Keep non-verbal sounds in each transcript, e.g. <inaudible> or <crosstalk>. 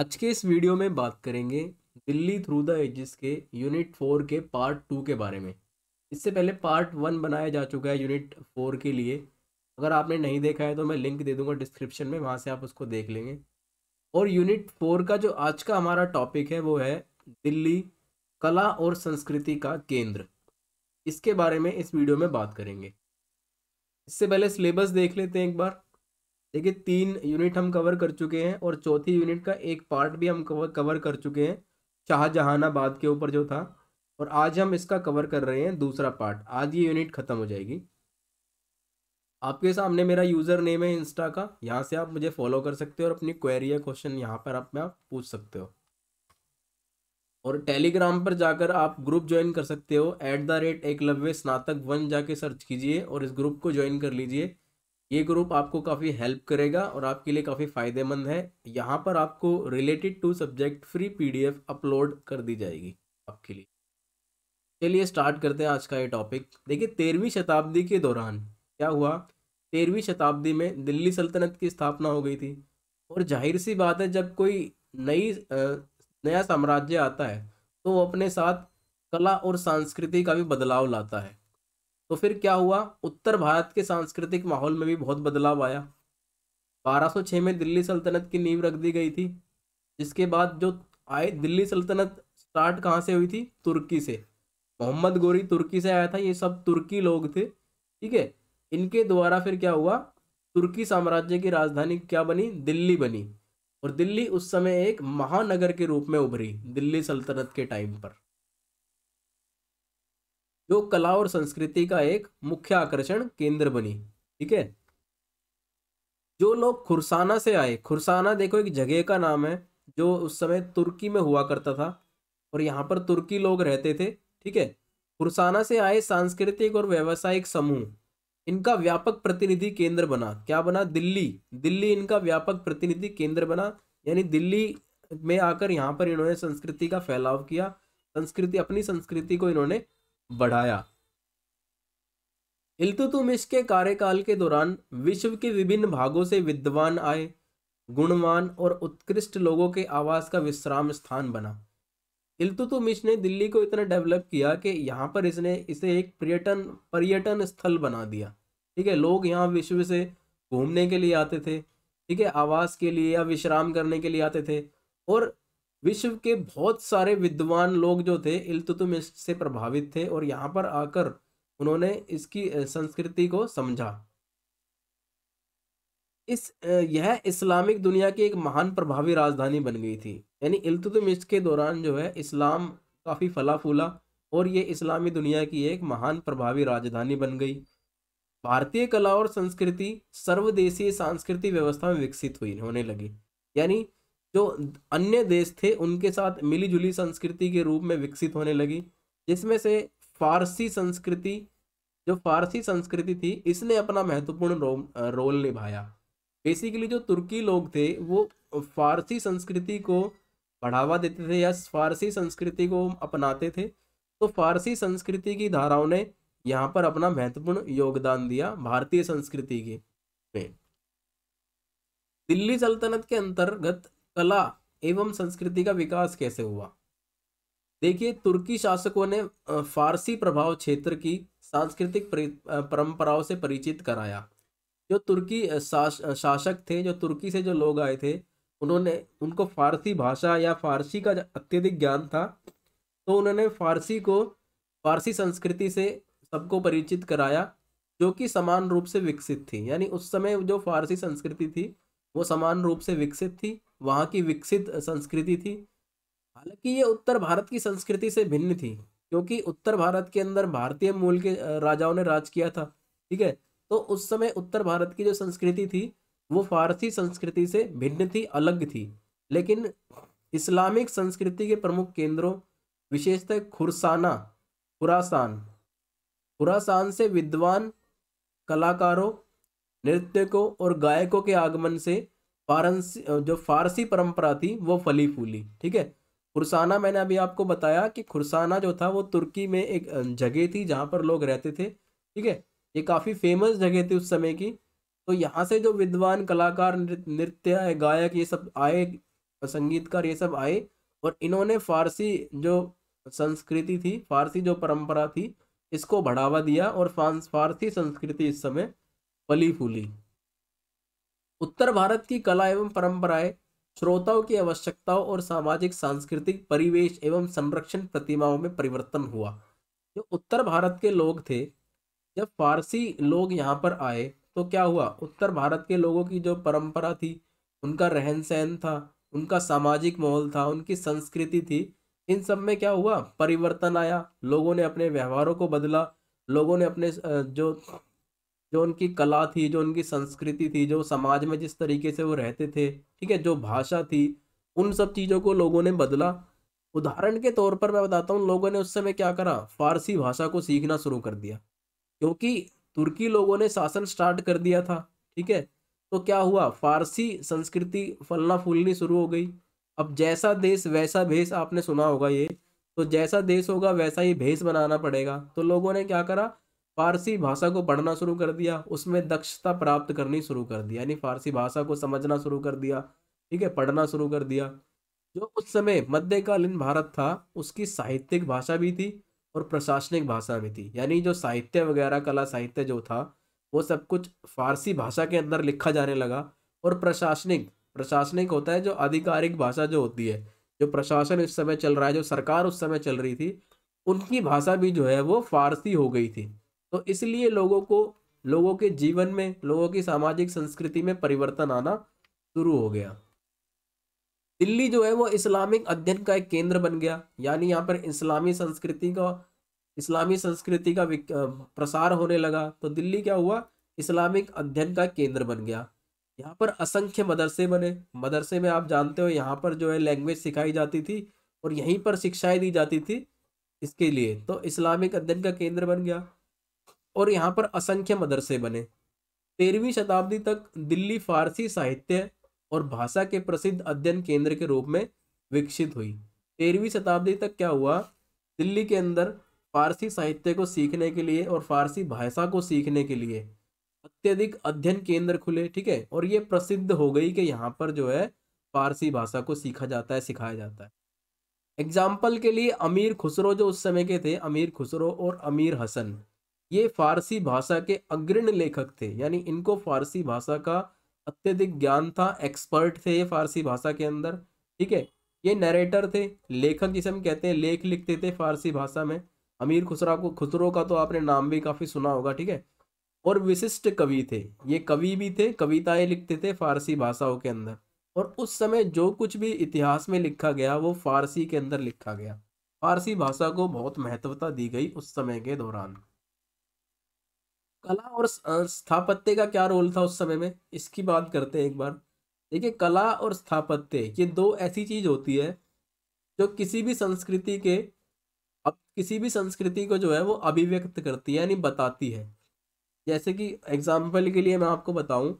आज के इस वीडियो में बात करेंगे दिल्ली थ्रू द एजिस के यूनिट फोर के पार्ट टू के बारे में इससे पहले पार्ट वन बनाया जा चुका है यूनिट फोर के लिए अगर आपने नहीं देखा है तो मैं लिंक दे दूंगा डिस्क्रिप्शन में वहाँ से आप उसको देख लेंगे और यूनिट फोर का जो आज का हमारा टॉपिक है वो है दिल्ली कला और संस्कृति का केंद्र इसके बारे में इस वीडियो में बात करेंगे इससे पहले सिलेबस देख लेते हैं एक बार देखिए तीन यूनिट हम कवर कर चुके हैं और चौथी यूनिट का एक पार्ट भी हम कवर कर चुके हैं शाहजहानाबाद के ऊपर जो था और आज हम इसका कवर कर रहे हैं दूसरा पार्ट आज ये यूनिट ख़त्म हो जाएगी आपके सामने मेरा यूज़र नेम है इंस्टा का यहाँ से आप मुझे फॉलो कर सकते हो और अपनी क्वेरी या क्वेश्चन यहाँ पर आप मैं आप पूछ सकते हो और टेलीग्राम पर जाकर आप ग्रुप ज्वाइन कर सकते हो एट द रेट एकलव्य स्नातक वन जाके सर्च कीजिए और इस ग्रुप को ज्वाइन कर लीजिए ये ग्रुप आपको काफ़ी हेल्प करेगा और आपके लिए काफ़ी फ़ायदेमंद है यहाँ पर आपको related to subject free PDF upload कर दी जाएगी आपके लिए चलिए स्टार्ट करते हैं आज का ये टॉपिक देखिए तेरहवीं शताब्दी के दौरान क्या हुआ तेरहवीं शताब्दी में दिल्ली सल्तनत की स्थापना हो गई थी और जाहिर सी बात है जब कोई नई नया साम्राज्य आता है तो वो अपने साथ कला और संस्कृति का भी बदलाव लाता है तो फिर क्या हुआ उत्तर भारत के सांस्कृतिक माहौल में भी बहुत बदलाव आया 1206 में दिल्ली सल्तनत की नींव रख दी गई थी जिसके बाद जो आए दिल्ली सल्तनत स्टार्ट कहाँ से हुई थी तुर्की से मोहम्मद गोरी तुर्की से आया था ये सब तुर्की लोग थे ठीक है इनके द्वारा फिर क्या हुआ तुर्की साम्राज्य की राजधानी क्या बनी दिल्ली बनी और दिल्ली उस समय एक महानगर के रूप में उभरी दिल्ली सल्तनत के टाइम पर जो कला और संस्कृति का एक मुख्य आकर्षण केंद्र बनी ठीक है जो लोग खुरसाना से आए खुरसाना देखो एक जगह का नाम है जो उस समय तुर्की में हुआ करता था और यहाँ पर तुर्की लोग रहते थे ठीक है खुरसाना से आए सांस्कृतिक और व्यावसायिक समूह इनका व्यापक प्रतिनिधि केंद्र बना क्या बना दिल्ली दिल्ली इनका व्यापक प्रतिनिधि केंद्र बना यानी दिल्ली में आकर यहाँ पर इन्होंने संस्कृति का फैलाव किया संस्कृति अपनी संस्कृति को इन्होंने बढ़ाया इल्तुतमिश के कार्यकाल के दौरान विश्व के विभिन्न भागों से विद्वान आए गुणवान और उत्कृष्ट लोगों के आवास का विश्राम स्थान बना इल्तुतमिश ने दिल्ली को इतना डेवलप किया कि यहाँ पर इसने इसे एक पर्यटन पर्यटन स्थल बना दिया ठीक है लोग यहाँ विश्व से घूमने के लिए आते थे ठीक है आवास के लिए या विश्राम करने के लिए आते थे और विश्व के बहुत सारे विद्वान लोग जो थे इल्तुतुम से प्रभावित थे और यहाँ पर आकर उन्होंने इसकी संस्कृति को समझा इस यह इस्लामिक दुनिया की एक महान प्रभावी राजधानी बन गई थी यानी इल्तुतुम के दौरान जो है इस्लाम काफ़ी फला फूला और ये इस्लामी दुनिया की एक महान प्रभावी राजधानी बन गई भारतीय कला और संस्कृति सर्वदेशीय सांस्कृतिक व्यवस्था में विकसित हुई होने लगी यानी जो अन्य देश थे उनके साथ मिलीजुली संस्कृति के रूप में विकसित होने लगी जिसमें से फारसी संस्कृति जो फारसी संस्कृति थी इसने अपना महत्वपूर्ण रो, रोल निभाया बेसिकली जो तुर्की लोग थे वो फारसी संस्कृति को बढ़ावा देते थे या फारसी संस्कृति को अपनाते थे तो फारसी संस्कृति की धाराओं ने यहाँ पर अपना महत्वपूर्ण योगदान दिया भारतीय संस्कृति के में दिल्ली सल्तनत के अंतर्गत कला एवं संस्कृति का विकास कैसे हुआ देखिए तुर्की शासकों ने फारसी प्रभाव क्षेत्र की सांस्कृतिक परंपराओं से परिचित कराया जो तुर्की शास, शासक थे जो तुर्की से जो लोग आए थे उन्होंने उनको फारसी भाषा या फारसी का अत्यधिक ज्ञान था तो उन्होंने फारसी को फारसी संस्कृति से सबको परिचित कराया जो कि समान रूप से विकसित थी यानी उस समय जो फारसी संस्कृति थी वो समान रूप से विकसित थी वहाँ की विकसित संस्कृति थी हालांकि ये उत्तर भारत की संस्कृति से भिन्न थी क्योंकि उत्तर भारत के अंदर भारतीय मूल के राजाओं ने राज किया था ठीक है तो उस समय उत्तर भारत की जो संस्कृति थी वो फारसी संस्कृति से भिन्न थी अलग थी लेकिन इस्लामिक संस्कृति के प्रमुख केंद्रों विशेषतः खुरसाना खुरासान खुरासान से विद्वान कलाकारों नृत्यकों और गायकों के आगमन से फारसी जो फारसी परंपरा थी वो फली फूली ठीक है खुरसाना मैंने अभी आपको बताया कि खुरसाना जो था वो तुर्की में एक जगह थी जहाँ पर लोग रहते थे ठीक है ये काफ़ी फेमस जगह थी उस समय की तो यहाँ से जो विद्वान कलाकार नृत्य गायक ये सब आए संगीतकार ये सब आए और इन्होंने फारसी जो संस्कृति थी फारसी जो परंपरा थी इसको बढ़ावा दिया और फारसी संस्कृति इस समय फली फूली उत्तर भारत की कला एवं परंपराएं श्रोताओं की आवश्यकताओं और सामाजिक सांस्कृतिक परिवेश एवं संरक्षण प्रतिमाओं में परिवर्तन हुआ जो उत्तर भारत के लोग थे जब फारसी लोग यहाँ पर आए तो क्या हुआ उत्तर भारत के लोगों की जो परंपरा थी उनका रहन सहन था उनका सामाजिक माहौल था उनकी संस्कृति थी इन सब में क्या हुआ परिवर्तन आया लोगों ने अपने व्यवहारों को बदला लोगों ने अपने जो जो उनकी कला थी जो उनकी संस्कृति थी जो समाज में जिस तरीके से वो रहते थे ठीक है जो भाषा थी उन सब चीज़ों को लोगों ने बदला उदाहरण के तौर पर मैं बताता हूँ लोगों ने उस समय क्या करा फारसी भाषा को सीखना शुरू कर दिया क्योंकि तुर्की लोगों ने शासन स्टार्ट कर दिया था ठीक है तो क्या हुआ फारसी संस्कृति फलना फूलनी शुरू हो गई अब जैसा देश वैसा भेष आपने सुना होगा ये तो जैसा देश होगा वैसा ही भेष बनाना पड़ेगा तो लोगों ने क्या करा फारसी भाषा को पढ़ना शुरू कर दिया उसमें दक्षता प्राप्त करनी शुरू कर दिया यानी फारसी भाषा को समझना शुरू कर दिया ठीक है पढ़ना शुरू कर दिया जो उस समय मध्यकालीन भारत था उसकी साहित्यिक भाषा भी थी और प्रशासनिक भाषा भी थी यानी जो साहित्य वगैरह कला साहित्य जो था वो सब कुछ फारसी भाषा के अंदर लिखा जाने लगा और प्रशासनिक प्रशासनिक होता है जो आधिकारिक भाषा जो होती है जो प्रशासन इस समय चल रहा है जो सरकार उस समय चल रही थी उनकी भाषा भी जो है वो फारसी हो गई थी तो इसलिए लोगों को लोगों के जीवन में लोगों की सामाजिक संस्कृति में परिवर्तन आना शुरू हो गया दिल्ली जो है वो इस्लामिक अध्ययन का एक केंद्र बन गया यानी यहाँ पर इस्लामी संस्कृति का इस्लामी संस्कृति का प्रसार होने लगा तो दिल्ली क्या हुआ इस्लामिक अध्ययन का केंद्र बन गया यहाँ पर असंख्य मदरसे बने मदरसे में आप जानते हो यहाँ पर जो है लैंग्वेज सिखाई जाती थी और यहीं पर शिक्षाएं दी जाती थी इसके लिए तो इस्लामिक अध्ययन का केंद्र बन गया और यहाँ पर असंख्य मदरसे बने तेरहवीं शताब्दी तक दिल्ली फारसी साहित्य और भाषा के प्रसिद्ध अध्ययन केंद्र के रूप में विकसित हुई तेरहवीं शताब्दी तक क्या हुआ दिल्ली के अंदर फारसी साहित्य को सीखने के लिए और फारसी भाषा को सीखने के लिए अत्यधिक अध्ययन केंद्र खुले ठीक है और ये प्रसिद्ध हो गई कि यहाँ पर जो है फारसी भाषा को सीखा जाता है सिखाया जाता है एग्जाम्पल के लिए अमीर खुसरो जो उस समय के थे अमीर खुसरो और अमीर हसन ये फारसी भाषा के अग्रण लेखक थे यानी इनको फारसी भाषा का अत्यधिक ज्ञान था एक्सपर्ट थे ये फारसी भाषा के अंदर ठीक है ये नरेटर थे लेखक जिसे हम कहते हैं लेख लिखते थे फारसी भाषा में अमीर खुसरा को खुसरो का तो आपने नाम भी काफ़ी सुना होगा ठीक है और विशिष्ट कवि थे ये कवि भी थे कविताएं लिखते थे फारसी भाषाओं के अंदर और उस समय जो कुछ भी इतिहास में लिखा गया वो फारसी के अंदर लिखा गया फारसी भाषा को बहुत महत्वता दी गई उस समय के दौरान कला और स्थापत्य का क्या रोल था उस समय में इसकी बात करते हैं एक बार देखिए कला और स्थापत्य ये दो ऐसी चीज होती है जो किसी भी संस्कृति के अब किसी भी संस्कृति को जो है वो अभिव्यक्त करती है यानी बताती है जैसे कि एग्जाम्पल के लिए मैं आपको बताऊं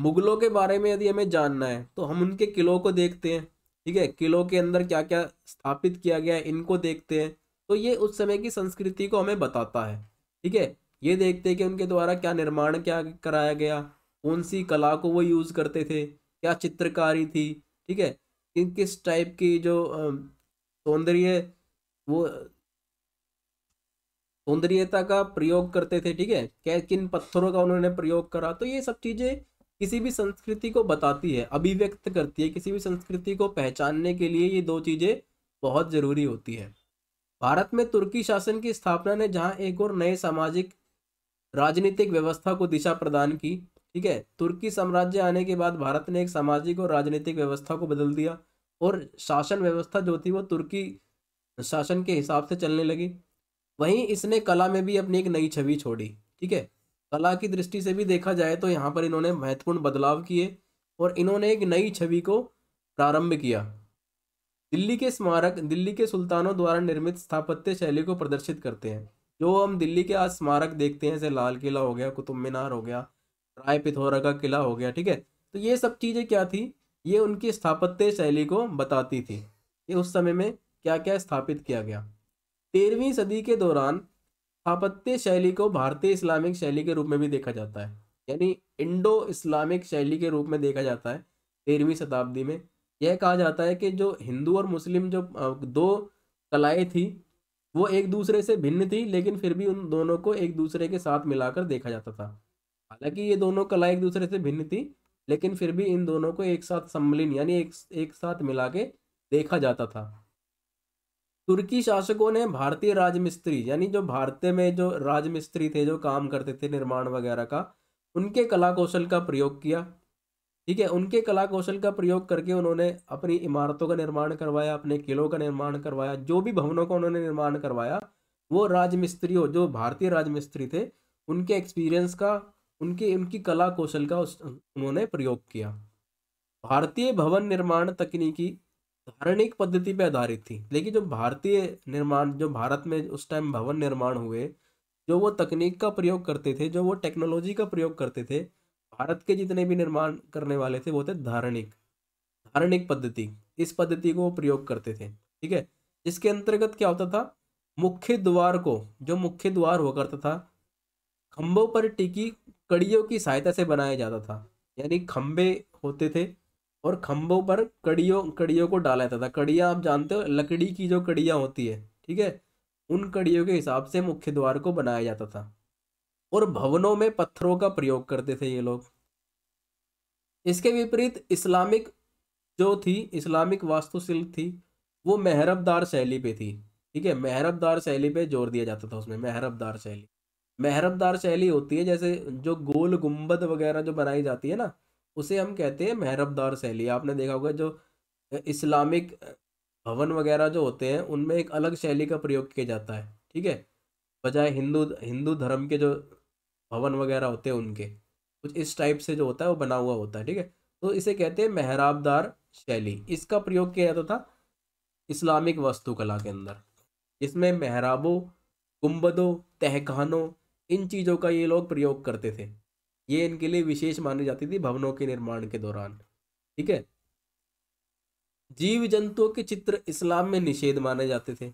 मुगलों के बारे में यदि हमें जानना है तो हम उनके किलों को देखते हैं ठीक है किलों के अंदर क्या क्या स्थापित किया गया है इनको देखते हैं तो ये उस समय की संस्कृति को हमें बताता है ठीक है ये देखते हैं कि उनके द्वारा क्या निर्माण क्या कराया गया कौन सी कला को वो यूज़ करते थे क्या चित्रकारी थी ठीक है किन किस टाइप की जो सौंदर्य वो सौंदर्यता का प्रयोग करते थे ठीक है क्या किन पत्थरों का उन्होंने प्रयोग करा तो ये सब चीज़ें किसी भी संस्कृति को बताती है अभिव्यक्त करती है किसी भी संस्कृति को पहचानने के लिए ये दो चीज़ें बहुत ज़रूरी होती है भारत में तुर्की शासन की स्थापना ने जहां एक और नए सामाजिक राजनीतिक व्यवस्था को दिशा प्रदान की ठीक है तुर्की साम्राज्य आने के बाद भारत ने एक सामाजिक और राजनीतिक व्यवस्था को बदल दिया और शासन व्यवस्था जो थी वो तुर्की शासन के हिसाब से चलने लगी वहीं इसने कला में भी अपनी एक नई छवि छोड़ी ठीक है कला की दृष्टि से भी देखा जाए तो यहाँ पर इन्होंने महत्वपूर्ण बदलाव किए और इन्होंने एक नई छवि को प्रारंभ किया दिल्ली के स्मारक दिल्ली के सुल्तानों द्वारा निर्मित स्थापत्य शैली को प्रदर्शित करते हैं जो हम दिल्ली के आज स्मारक देखते हैं जैसे लाल किला हो गया कुतुब मीनार हो गया राय पिथौरा का किला हो गया ठीक है तो ये सब चीज़ें क्या थी ये उनकी स्थापत्य शैली को बताती थी कि उस समय में क्या क्या स्थापित किया गया तेरहवीं सदी के दौरान स्थापत्य शैली को भारतीय इस्लामिक शैली के रूप में भी देखा जाता है यानी इंडो इस्लामिक शैली के रूप में देखा जाता है तेरहवीं शताब्दी में यह कहा जाता है कि जो हिंदू और मुस्लिम जो दो कलाएँ थी वो एक दूसरे से भिन्न थी लेकिन फिर भी उन दोनों को एक दूसरे के साथ मिलाकर देखा जाता था हालांकि ये दोनों कलाएं एक दूसरे से भिन्न थी लेकिन फिर भी इन दोनों को एक साथ सम्मिलित यानी एक एक साथ मिला के देखा जाता था तुर्की शासकों ने भारतीय राजमिस्त्री यानी जो भारतीय में जो राजमिस्त्री थे जो काम करते थे निर्माण वगैरह का उनके कला कौशल का प्रयोग किया ठीक है उनके कला कौशल का प्रयोग करके उन्होंने अपनी इमारतों का निर्माण करवाया अपने किलों का निर्माण करवाया जो भी भवनों का उन्होंने निर्माण करवाया वो राजमिस्त्री हो जो भारतीय राजमिस्त्री थे उनके एक्सपीरियंस का उनके उनकी कला कौशल का उस उन्होंने प्रयोग किया भारतीय भवन निर्माण तकनीकी धारणिक पद्धति पर आधारित थी लेकिन जो भारतीय निर्माण जो भारत में उस टाइम भवन निर्माण हुए जो वो तकनीक का प्रयोग करते थे जो वो टेक्नोलॉजी का प्रयोग करते थे भारत के जितने भी निर्माण करने वाले थे वो थे धारणिक धारणिक पद्धति इस पद्धति को वो प्रयोग करते थे ठीक है इसके अंतर्गत क्या होता था मुख्य द्वार को जो मुख्य द्वार हुआ करता था खंभों पर टिकी कड़ियों की सहायता से बनाया जाता था यानी खंभे होते थे और खम्भों पर कड़ियों कड़ियों को डाला जाता था कड़िया आप जानते हो लकड़ी की जो कड़ियाँ होती है ठीक है उन कड़ियों के हिसाब से मुख्य द्वार को बनाया जाता था और भवनों में पत्थरों का प्रयोग करते थे ये लोग इसके विपरीत इस्लामिक जो थी इस्लामिक वास्तुशिल्प थी वो महरबदार शैली पे थी ठीक है महरबदार शैली पे जोर दिया जाता था उसमें महरबदार शैली महरबदार शैली होती है जैसे जो गोल गुम्बद वगैरह जो बनाई जाती है ना उसे हम कहते हैं महरबदार शैली आपने देखा होगा जो इस्लामिक भवन वगैरह जो होते हैं उनमें एक अलग शैली का प्रयोग किया जाता है ठीक है बजाय हिंदू हिंदू धर्म के जो भवन वगैरह होते हैं उनके कुछ इस टाइप से जो होता है वो बना हुआ होता है ठीक है तो इसे कहते हैं मेहराबदार शैली इसका प्रयोग किया जाता था इस्लामिक वास्तुकला के अंदर इसमें मेहराबों गुम्बदों तहखानों इन चीज़ों का ये लोग प्रयोग करते थे ये इनके लिए विशेष मानी जाती थी भवनों के निर्माण के दौरान ठीक है जीव जंतुओं के चित्र इस्लाम में निषेध माने जाते थे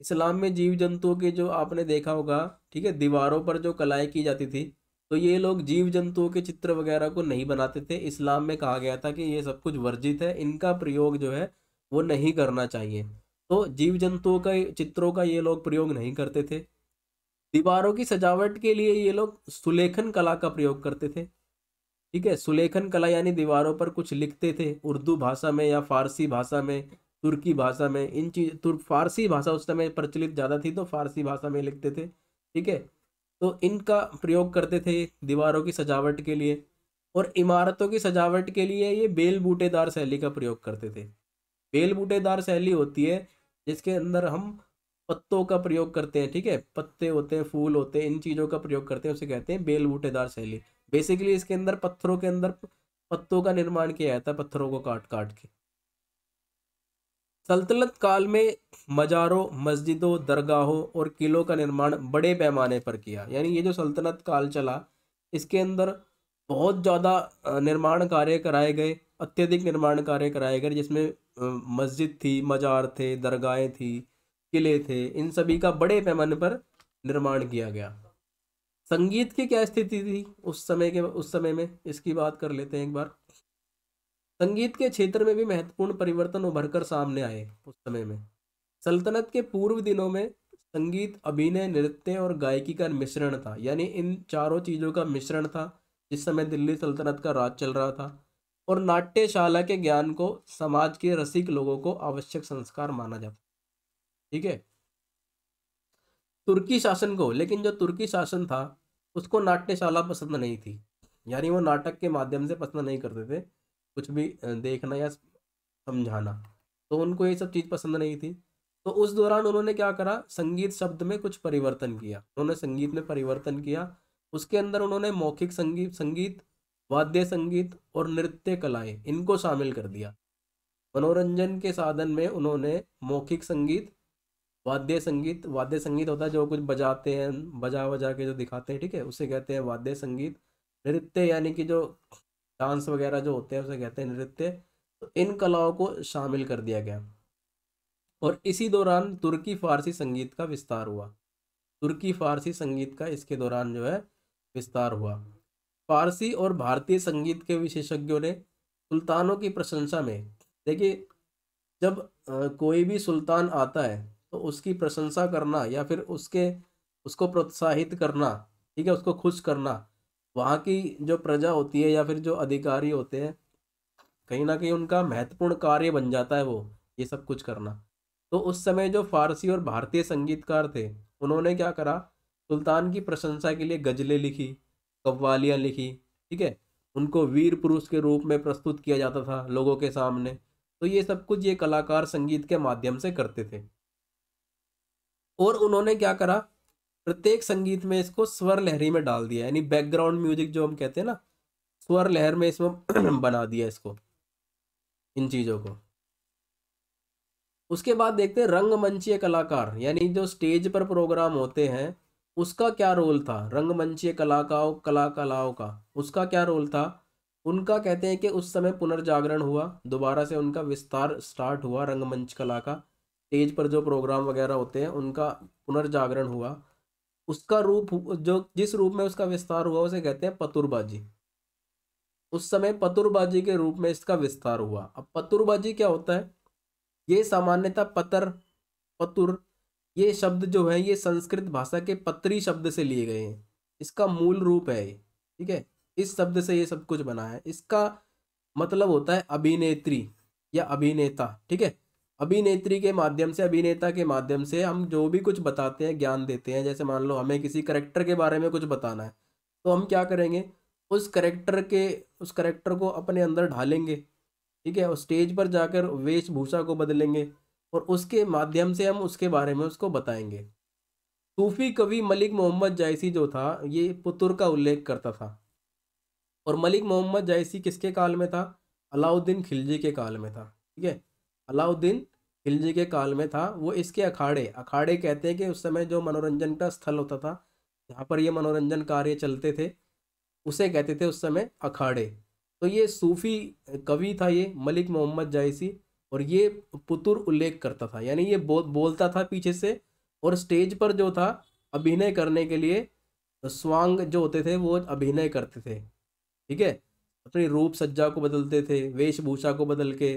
इस्लाम में जीव जंतुओं के जो आपने देखा होगा ठीक है दीवारों पर जो कलाएँ की जाती थी तो ये लोग जीव जंतुओं के चित्र वगैरह को नहीं बनाते थे इस्लाम में कहा गया था कि ये सब कुछ वर्जित है इनका प्रयोग जो है वो नहीं करना चाहिए तो जीव जंतुओं का चित्रों का ये लोग प्रयोग नहीं करते थे दीवारों की सजावट के लिए ये लोग सुलेखन कला का प्रयोग करते थे ठीक है सुलेखन कला यानी दीवारों पर कुछ लिखते थे उर्दू भाषा में या फारसी भाषा में तुर्की भाषा में इन चीज तुर्क फारसी भाषा उस समय प्रचलित ज़्यादा थी तो फारसी भाषा में लिखते थे ठीक है तो इनका प्रयोग करते थे दीवारों की सजावट के लिए और इमारतों की सजावट के लिए ये बेल बूटेदार शैली का प्रयोग करते थे बेल बूटेदार शैली होती है जिसके अंदर हम पत्तों का प्रयोग करते हैं ठीक है पत्ते होते हैं फूल होते हैं इन चीज़ों का प्रयोग करते हैं उसे कहते हैं बेल बूटेदार शैली बेसिकली इसके अंदर पत्थरों के अंदर पत्तों का निर्माण किया जाता है पत्थरों को काट काट के सल्तनत काल में मज़ारों मस्जिदों दरगाहों और किलों का निर्माण बड़े पैमाने पर किया यानी ये जो सल्तनत काल चला इसके अंदर बहुत ज़्यादा निर्माण कार्य कराए गए अत्यधिक निर्माण कार्य कराए गए जिसमें मस्जिद थी मज़ार थे दरगाहें थी किले थे इन सभी का बड़े पैमाने पर निर्माण किया गया संगीत की क्या स्थिति थी उस समय के उस समय में इसकी बात कर लेते हैं एक बार संगीत के क्षेत्र में भी महत्वपूर्ण परिवर्तन उभर कर सामने आए उस समय में सल्तनत के पूर्व दिनों में संगीत अभिनय नृत्य और गायकी का मिश्रण था यानी इन चारों चीज़ों का मिश्रण था जिस समय दिल्ली सल्तनत का राज चल रहा था और नाट्यशाला के ज्ञान को समाज के रसिक लोगों को आवश्यक संस्कार माना जाता ठीक है तुर्की शासन को लेकिन जो तुर्की शासन था उसको नाट्यशाला पसंद नहीं थी यानी वो नाटक के माध्यम से पसंद नहीं करते थे कुछ भी देखना या समझाना तो उनको ये सब चीज़ पसंद नहीं थी तो उस दौरान उन्होंने क्या करा संगीत शब्द में कुछ परिवर्तन किया उन्होंने संगीत में परिवर्तन किया उसके अंदर उन्होंने मौखिक संगीत संगीत वाद्य संगीत और नृत्य कलाएं इनको शामिल कर दिया मनोरंजन के साधन में उन्होंने मौखिक संगीत वाद्य संगीत वाद्य संगीत होता है जो कुछ बजाते हैं बजा बजा के जो दिखाते हैं ठीक है उसे कहते हैं वाद्य संगीत नृत्य यानी कि जो डांस वगैरह जो होते हैं उसे कहते हैं नृत्य तो इन कलाओं को शामिल कर दिया गया और इसी दौरान तुर्की फारसी संगीत का विस्तार हुआ तुर्की फारसी संगीत का इसके दौरान जो है विस्तार हुआ फारसी और भारतीय संगीत के विशेषज्ञों ने सुल्तानों की प्रशंसा में देखिए जब कोई भी सुल्तान आता है तो उसकी प्रशंसा करना या फिर उसके उसको प्रोत्साहित करना ठीक है उसको खुश करना वहाँ की जो प्रजा होती है या फिर जो अधिकारी होते हैं कहीं ना कहीं उनका महत्वपूर्ण कार्य बन जाता है वो ये सब कुछ करना तो उस समय जो फारसी और भारतीय संगीतकार थे उन्होंने क्या करा सुल्तान की प्रशंसा के लिए गजलें लिखी कव्वालियाँ लिखी ठीक है उनको वीर पुरुष के रूप में प्रस्तुत किया जाता था लोगों के सामने तो ये सब कुछ ये कलाकार संगीत के माध्यम से करते थे और उन्होंने क्या करा प्रत्येक संगीत में इसको स्वर लहरी में डाल दिया यानी बैकग्राउंड म्यूजिक जो हम कहते हैं ना स्वर लहर में इसमें <clears throat> बना दिया इसको इन चीज़ों को उसके बाद देखते हैं रंगमंचीय कलाकार यानी जो स्टेज पर प्रोग्राम होते हैं उसका क्या रोल था रंगमंचीय कलाकार कला कलाओं का उसका क्या रोल था उनका कहते हैं कि उस समय पुनर्जागरण हुआ दोबारा से उनका विस्तार स्टार्ट हुआ रंगमंच कला का स्टेज पर जो प्रोग्राम वगैरह होते हैं उनका पुनर्जागरण हुआ उसका रूप जो जिस रूप में उसका विस्तार हुआ उसे कहते हैं पतुरबाजी उस समय पतुरबाजी के रूप में इसका विस्तार हुआ अब पतुरबाजी क्या होता है ये सामान्यतः पतर पतुर ये शब्द जो है ये संस्कृत भाषा के पत्री शब्द से लिए गए हैं इसका मूल रूप है ठीक है इस शब्द से ये सब कुछ बना है इसका मतलब होता है अभिनेत्री या अभिनेता ठीक है अभिनेत्री के माध्यम से अभिनेता के माध्यम से हम जो भी कुछ बताते हैं ज्ञान देते हैं जैसे मान लो हमें किसी करेक्टर के बारे में कुछ बताना है तो हम क्या करेंगे उस करेक्टर के उस करेक्टर को अपने अंदर ढालेंगे ठीक है और स्टेज पर जाकर वेशभूषा को बदलेंगे और उसके माध्यम से हम उसके बारे में उसको बताएंगे सूफी कवि मलिक मोहम्मद जायसी जो था ये पुतुर का उल्लेख करता था और मलिक मोहम्मद जायसी किसके काल में था अलाउद्दीन खिलजी के काल में था ठीक है अलाउद्दीन खिलजी के काल में था वो इसके अखाड़े अखाड़े कहते हैं कि उस समय जो मनोरंजन का स्थल होता था जहाँ पर ये मनोरंजन कार्य चलते थे उसे कहते थे उस समय अखाड़े तो ये सूफ़ी कवि था ये मलिक मोहम्मद जायसी और ये पुतुर उल्लेख करता था यानी ये बो बोलता था पीछे से और स्टेज पर जो था अभिनय करने के लिए स्वांग जो होते थे वो अभिनय करते थे ठीक है अपनी रूप सज्जा को बदलते थे वेशभूषा को बदल के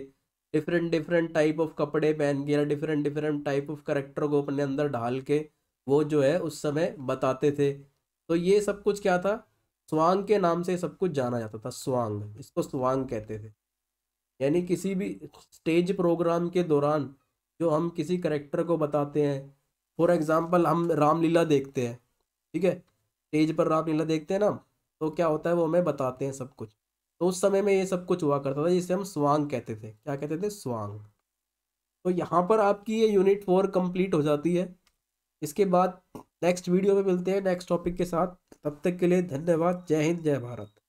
डिफरेंट डिफरेंट टाइप ऑफ कपड़े पहन के या different different type of character को अपने अंदर ढाल के वो जो है उस समय बताते थे तो ये सब कुछ क्या था स्वांग के नाम से सब कुछ जाना जाता था स्वांग इसको स्वांग कहते थे यानी किसी भी स्टेज प्रोग्राम के दौरान जो हम किसी करेक्टर को बताते हैं फॉर एग्ज़ाम्पल हम रामलीला देखते हैं ठीक है स्टेज पर रामलीला देखते हैं ना तो क्या होता है वो हमें बताते हैं सब कुछ तो उस समय में ये सब कुछ हुआ करता था जिसे हम स्वांग कहते थे क्या कहते थे स्वांग तो यहाँ पर आपकी ये यूनिट फोर कंप्लीट हो जाती है इसके बाद नेक्स्ट वीडियो में मिलते हैं नेक्स्ट टॉपिक के साथ तब तक के लिए धन्यवाद जय हिंद जय भारत